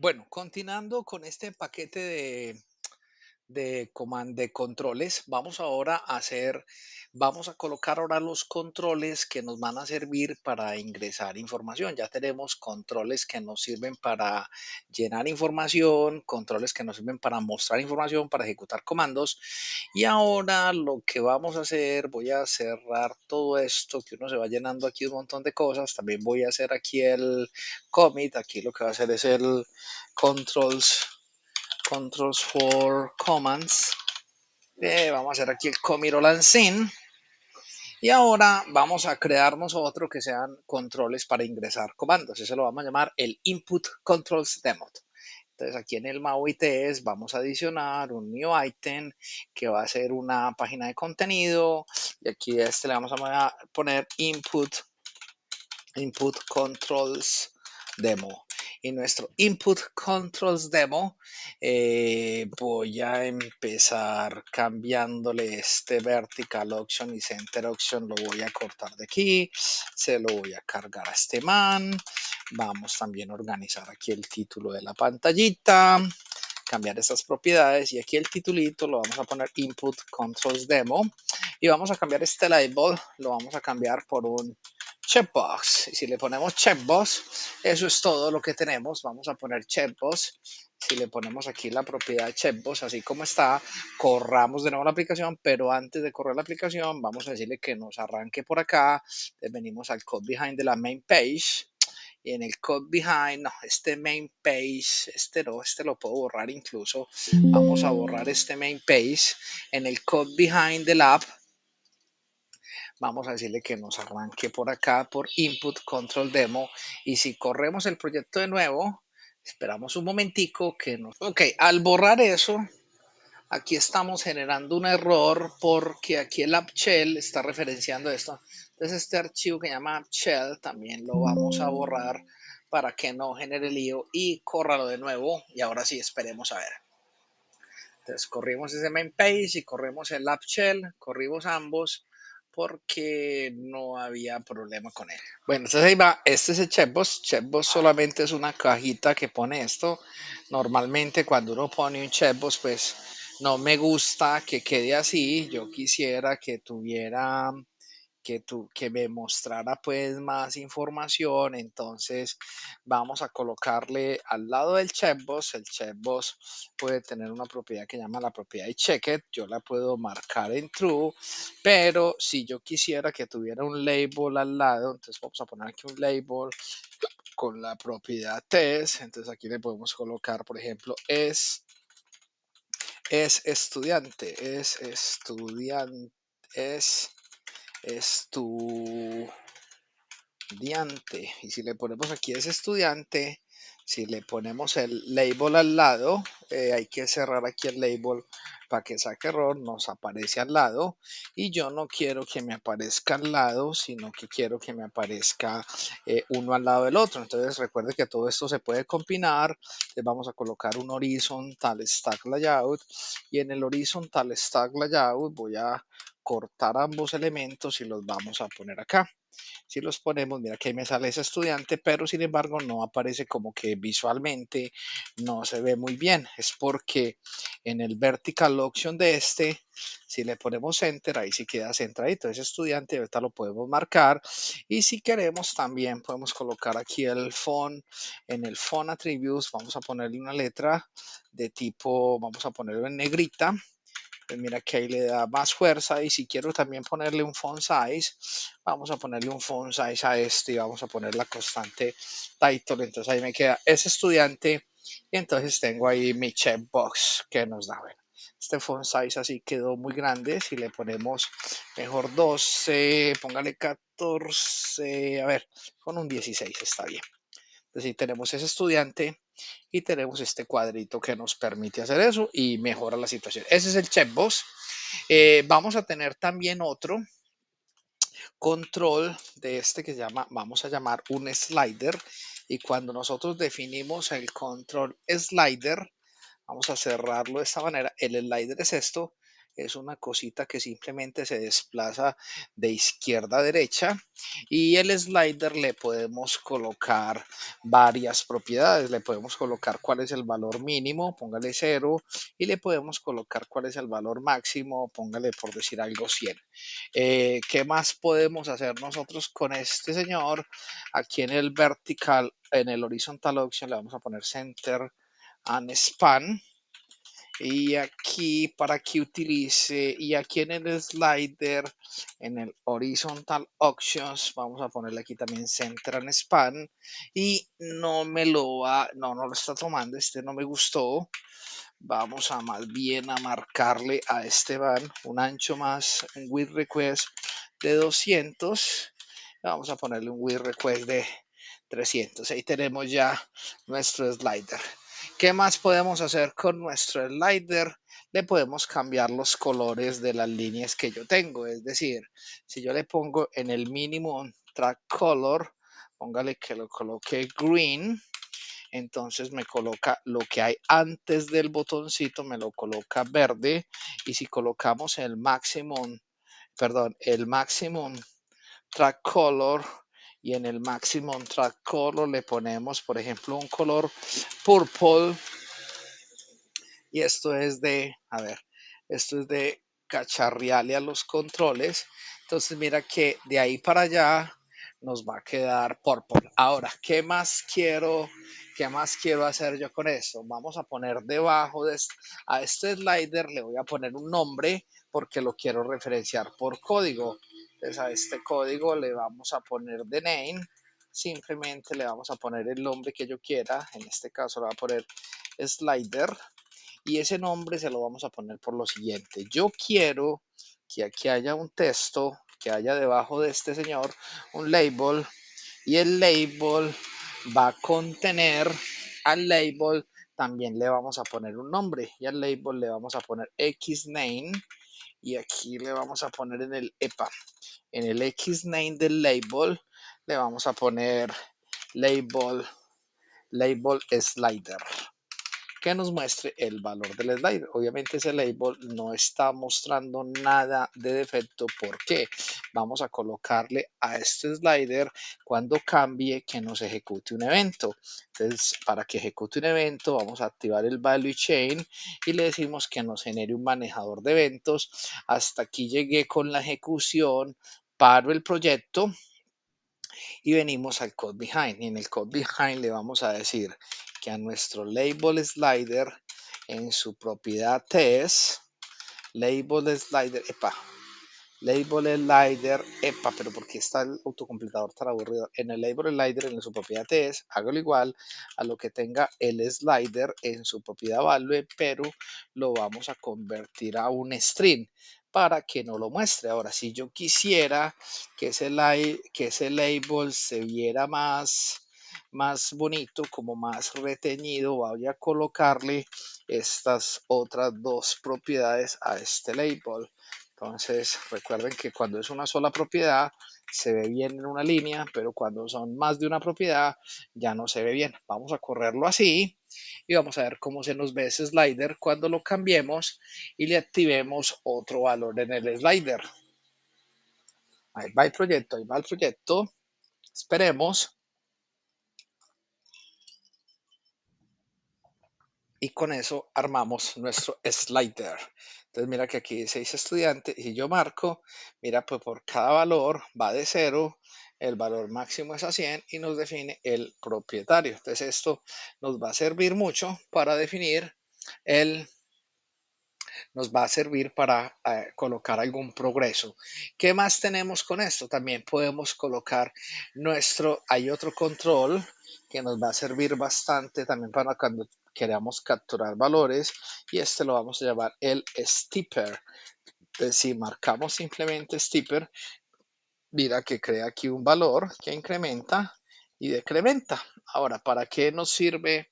Bueno, continuando con este paquete de de, de controles, vamos ahora a hacer, vamos a colocar ahora los controles que nos van a servir para ingresar información. Ya tenemos controles que nos sirven para llenar información, controles que nos sirven para mostrar información, para ejecutar comandos. Y ahora lo que vamos a hacer, voy a cerrar todo esto, que uno se va llenando aquí un montón de cosas. También voy a hacer aquí el commit, aquí lo que va a hacer es el controls Controls for Commands. Eh, vamos a hacer aquí el Comirolan Scene. Y ahora vamos a crearnos otro que sean controles para ingresar comandos. Eso lo vamos a llamar el Input Controls Demo. Entonces aquí en el MAUI test vamos a adicionar un new item que va a ser una página de contenido. Y aquí a este le vamos a poner Input, input Controls Demo. Y nuestro Input Controls Demo. Eh, voy a empezar cambiándole este Vertical Option y Center Option. Lo voy a cortar de aquí. Se lo voy a cargar a este man. Vamos también a organizar aquí el título de la pantallita cambiar estas propiedades y aquí el titulito lo vamos a poner input controls demo y vamos a cambiar este label lo vamos a cambiar por un checkbox. Y si le ponemos checkbox, eso es todo lo que tenemos. Vamos a poner checkbox. Si le ponemos aquí la propiedad checkbox, así como está, corramos de nuevo la aplicación, pero antes de correr la aplicación, vamos a decirle que nos arranque por acá. Venimos al code behind de la main page. Y en el code behind, no, este main page, este no, este lo puedo borrar incluso. Vamos a borrar este main page. En el code behind del app vamos a decirle que nos arranque por acá por input control demo y si corremos el proyecto de nuevo, esperamos un momentico que nos... Ok, al borrar eso, aquí estamos generando un error porque aquí el app shell está referenciando esto. Entonces este archivo que llama app shell también lo vamos a borrar para que no genere lío y córralo de nuevo y ahora sí esperemos a ver. Entonces corrimos ese main page y corremos el app shell, corrimos ambos porque no había problema con él. Bueno, entonces ahí va, este es el Chebos, solamente es una cajita que pone esto. Normalmente cuando uno pone un Chebos pues no me gusta que quede así. Yo quisiera que tuviera que, que me mostrara pues más información. Entonces vamos a colocarle al lado del checkbox. El checkbox puede tener una propiedad que llama la propiedad de checked. Yo la puedo marcar en true, pero si yo quisiera que tuviera un label al lado, entonces vamos a poner aquí un label con la propiedad test. Entonces aquí le podemos colocar, por ejemplo, es es estudiante, es estudiante, es estudiante. Y si le ponemos aquí es estudiante, si le ponemos el label al lado, eh, hay que cerrar aquí el label para que saque error, nos aparece al lado. Y yo no quiero que me aparezca al lado, sino que quiero que me aparezca eh, uno al lado del otro. Entonces recuerde que todo esto se puede combinar. le vamos a colocar un horizontal stack layout. Y en el horizontal stack layout voy a cortar ambos elementos y los vamos a poner acá. Si los ponemos, mira que ahí me sale ese estudiante, pero sin embargo no aparece como que visualmente no se ve muy bien. Es porque en el vertical option de este, si le ponemos enter, ahí sí queda centradito. Ese estudiante ahorita lo podemos marcar. Y si queremos también podemos colocar aquí el font. En el font attributes vamos a ponerle una letra de tipo, vamos a ponerlo en negrita pues mira que ahí le da más fuerza y si quiero también ponerle un font size, vamos a ponerle un font size a este y vamos a poner la constante title, entonces ahí me queda ese estudiante y entonces tengo ahí mi checkbox que nos da, bueno, este font size así quedó muy grande, si le ponemos mejor 12, póngale 14, a ver, con un 16 está bien si tenemos ese estudiante y tenemos este cuadrito que nos permite hacer eso y mejora la situación. Ese es el checkbox. Eh, vamos a tener también otro control de este que se llama, vamos a llamar un slider. Y cuando nosotros definimos el control slider, vamos a cerrarlo de esta manera. El slider es esto es una cosita que simplemente se desplaza de izquierda a derecha y el slider le podemos colocar varias propiedades, le podemos colocar cuál es el valor mínimo, póngale 0 y le podemos colocar cuál es el valor máximo, póngale por decir algo 100. Eh, ¿Qué más podemos hacer nosotros con este señor? Aquí en el vertical, en el horizontal option le vamos a poner center and span y aquí para que utilice y aquí en el slider en el horizontal options vamos a ponerle aquí también Central en span y no me lo va no no lo está tomando este no me gustó vamos a más bien a marcarle a este van un ancho más un width request de 200 vamos a ponerle un width request de 300 ahí tenemos ya nuestro slider ¿Qué más podemos hacer con nuestro slider? Le podemos cambiar los colores de las líneas que yo tengo. Es decir, si yo le pongo en el mínimo track color, póngale que lo coloque green, entonces me coloca lo que hay antes del botoncito, me lo coloca verde. Y si colocamos el maximum, perdón, el máximo track color, y en el maximum track color le ponemos por ejemplo un color purple y esto es de a ver esto es de cacharrearle a los controles entonces mira que de ahí para allá nos va a quedar purple ahora qué más quiero qué más quiero hacer yo con eso? vamos a poner debajo de a este slider le voy a poner un nombre porque lo quiero referenciar por código entonces pues, a este código le vamos a poner de name, simplemente le vamos a poner el nombre que yo quiera, en este caso le voy a poner slider y ese nombre se lo vamos a poner por lo siguiente. Yo quiero que aquí haya un texto que haya debajo de este señor un label y el label va a contener al label también le vamos a poner un nombre y al label le vamos a poner x name y aquí le vamos a poner en el EPA, en el X9 del label, le vamos a poner label, label slider que nos muestre el valor del slider. Obviamente ese label no está mostrando nada de defecto porque vamos a colocarle a este slider cuando cambie que nos ejecute un evento. Entonces, para que ejecute un evento, vamos a activar el value chain y le decimos que nos genere un manejador de eventos. Hasta aquí llegué con la ejecución, paro el proyecto y venimos al code behind. Y en el code behind le vamos a decir que a nuestro label slider en su propiedad es label slider epa label slider epa pero porque está el autocompletador tan aburrido en el label slider en su propiedad test hágalo igual a lo que tenga el slider en su propiedad value pero lo vamos a convertir a un string para que no lo muestre. Ahora, si yo quisiera que ese, que ese label se viera más más bonito, como más retenido, voy a colocarle estas otras dos propiedades a este label. Entonces recuerden que cuando es una sola propiedad se ve bien en una línea, pero cuando son más de una propiedad ya no se ve bien. Vamos a correrlo así y vamos a ver cómo se nos ve ese slider cuando lo cambiemos y le activemos otro valor en el slider. Ahí va el proyecto, ahí va el proyecto. Esperemos. y con eso armamos nuestro slider. Entonces mira que aquí dice estudiante. y yo marco, mira pues por cada valor va de cero. el valor máximo es a 100 y nos define el propietario. Entonces esto nos va a servir mucho para definir el nos va a servir para eh, colocar algún progreso. ¿Qué más tenemos con esto? También podemos colocar nuestro, hay otro control que nos va a servir bastante también para cuando Queremos capturar valores y este lo vamos a llamar el steeper. Si marcamos simplemente steeper, mira que crea aquí un valor que incrementa y decrementa. Ahora, ¿para qué nos sirve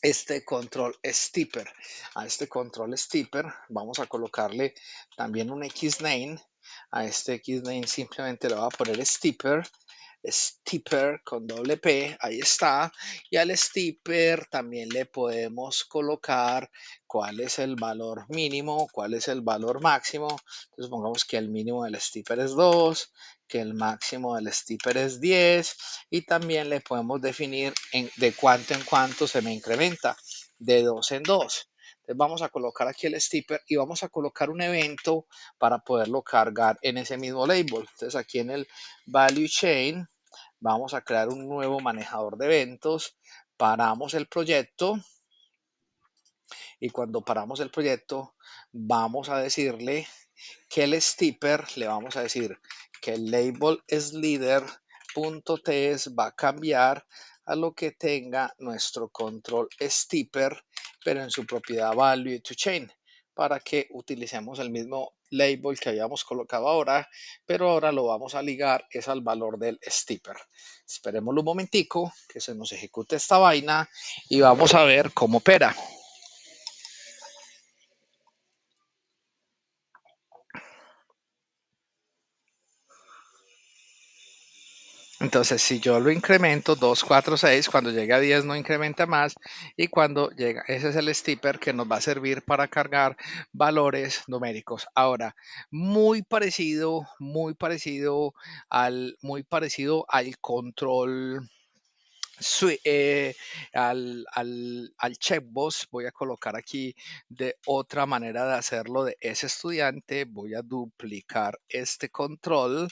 este control steeper? A este control steeper vamos a colocarle también un xname. A este xname simplemente le voy a poner steeper Steeper con doble P, ahí está. Y al stipper también le podemos colocar cuál es el valor mínimo, cuál es el valor máximo. Entonces pongamos que el mínimo del stipper es 2, que el máximo del stipper es 10 y también le podemos definir en, de cuánto en cuánto se me incrementa, de 2 en 2. Entonces vamos a colocar aquí el stipper y vamos a colocar un evento para poderlo cargar en ese mismo label. Entonces aquí en el value chain vamos a crear un nuevo manejador de eventos, paramos el proyecto y cuando paramos el proyecto vamos a decirle que el stipper, le vamos a decir que el label es leader.ts va a cambiar a lo que tenga nuestro control stipper, pero en su propiedad value to chain para que utilicemos el mismo label que habíamos colocado ahora, pero ahora lo vamos a ligar es al valor del stipper. esperemos un momentico que se nos ejecute esta vaina y vamos a ver cómo opera. Entonces, si yo lo incremento 2, 4, 6, cuando llegue a 10 no incrementa más y cuando llega, ese es el stipper que nos va a servir para cargar valores numéricos. Ahora, muy parecido, muy parecido al, muy parecido al control. Eh, al, al, al checkbox voy a colocar aquí de otra manera de hacerlo de ese estudiante voy a duplicar este control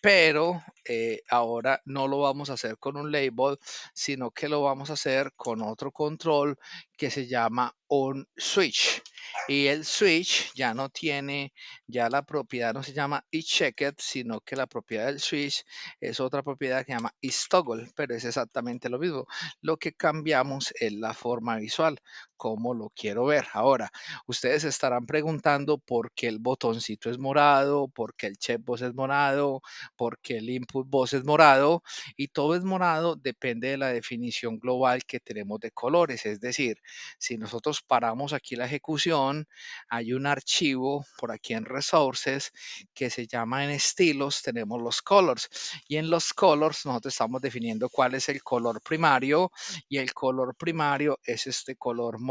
pero eh, ahora no lo vamos a hacer con un label, sino que lo vamos a hacer con otro control que se llama on switch. Y el switch ya no tiene, ya la propiedad no se llama eChecked, sino que la propiedad del switch es otra propiedad que se llama eStoggle, pero es exactamente lo mismo. Lo que cambiamos es la forma visual como lo quiero ver. Ahora, ustedes estarán preguntando por qué el botoncito es morado, por qué el checkbox es morado, por qué el input voz es morado y todo es morado depende de la definición global que tenemos de colores. Es decir, si nosotros paramos aquí la ejecución, hay un archivo por aquí en resources que se llama en estilos, tenemos los colors y en los colors nosotros estamos definiendo cuál es el color primario y el color primario es este color morado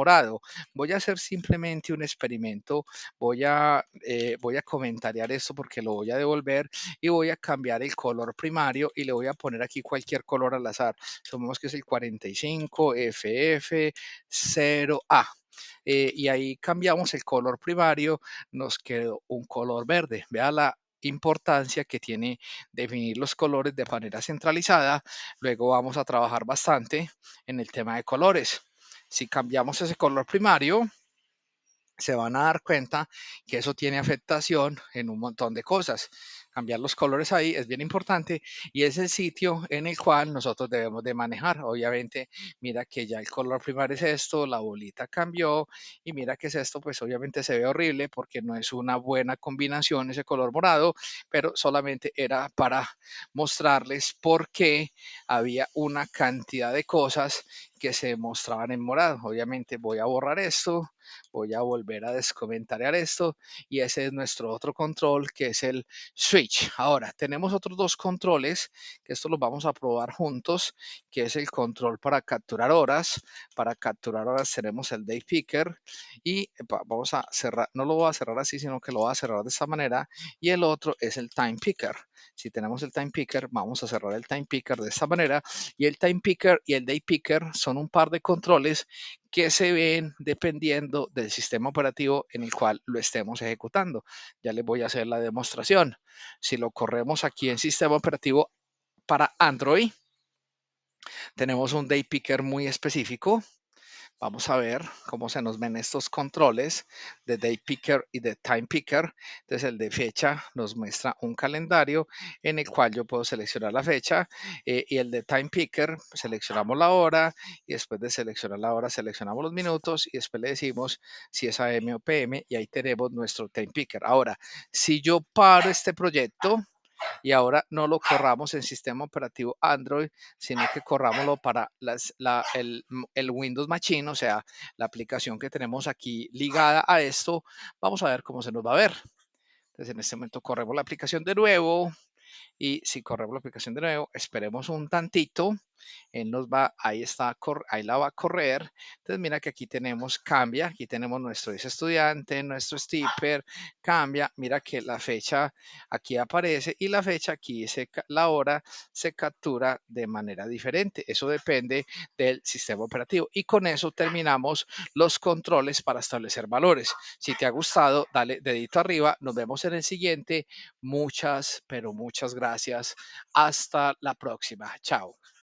Voy a hacer simplemente un experimento, voy a, comentar eh, voy a esto porque lo voy a devolver y voy a cambiar el color primario y le voy a poner aquí cualquier color al azar. Tomemos que es el 45FF0A. Eh, y ahí cambiamos el color primario, nos quedó un color verde. Vea la importancia que tiene definir los colores de manera centralizada. Luego vamos a trabajar bastante en el tema de colores. Si cambiamos ese color primario, se van a dar cuenta que eso tiene afectación en un montón de cosas cambiar los colores ahí es bien importante y es el sitio en el cual nosotros debemos de manejar. Obviamente, mira que ya el color primario es esto, la bolita cambió y mira que es esto, pues obviamente se ve horrible porque no es una buena combinación ese color morado, pero solamente era para mostrarles por qué había una cantidad de cosas que se mostraban en morado. Obviamente voy a borrar esto Voy a volver a descomentariar esto y ese es nuestro otro control que es el switch. Ahora, tenemos otros dos controles que esto los vamos a probar juntos, que es el control para capturar horas. Para capturar horas tenemos el day picker y vamos a cerrar, no lo voy a cerrar así, sino que lo voy a cerrar de esta manera y el otro es el time picker. Si tenemos el time picker, vamos a cerrar el time picker de esta manera. Y el time picker y el day picker son un par de controles que se ven dependiendo del sistema operativo en el cual lo estemos ejecutando. Ya les voy a hacer la demostración. Si lo corremos aquí en sistema operativo para Android, tenemos un day picker muy específico Vamos a ver cómo se nos ven estos controles de Day Picker y de Time Picker. Entonces el de fecha nos muestra un calendario en el cual yo puedo seleccionar la fecha eh, y el de Time Picker seleccionamos la hora y después de seleccionar la hora seleccionamos los minutos y después le decimos si es AM o PM y ahí tenemos nuestro Time Picker. Ahora, si yo paro este proyecto, y ahora no lo corramos en sistema operativo Android, sino que corramoslo para el, el, Windows Machine, o sea, la aplicación que tenemos aquí ligada a esto. Vamos a ver cómo se nos va a ver. Entonces, en este momento corremos la aplicación de nuevo. Y si corremos la aplicación de nuevo, esperemos un tantito él nos va, ahí está, ahí la va a correr. Entonces mira que aquí tenemos, cambia, aquí tenemos nuestro estudiante, nuestro stepper, cambia, mira que la fecha aquí aparece y la fecha aquí, se, la hora se captura de manera diferente. Eso depende del sistema operativo. Y con eso terminamos los controles para establecer valores. Si te ha gustado, dale dedito arriba. Nos vemos en el siguiente. Muchas, pero muchas gracias. Hasta la próxima. Chao.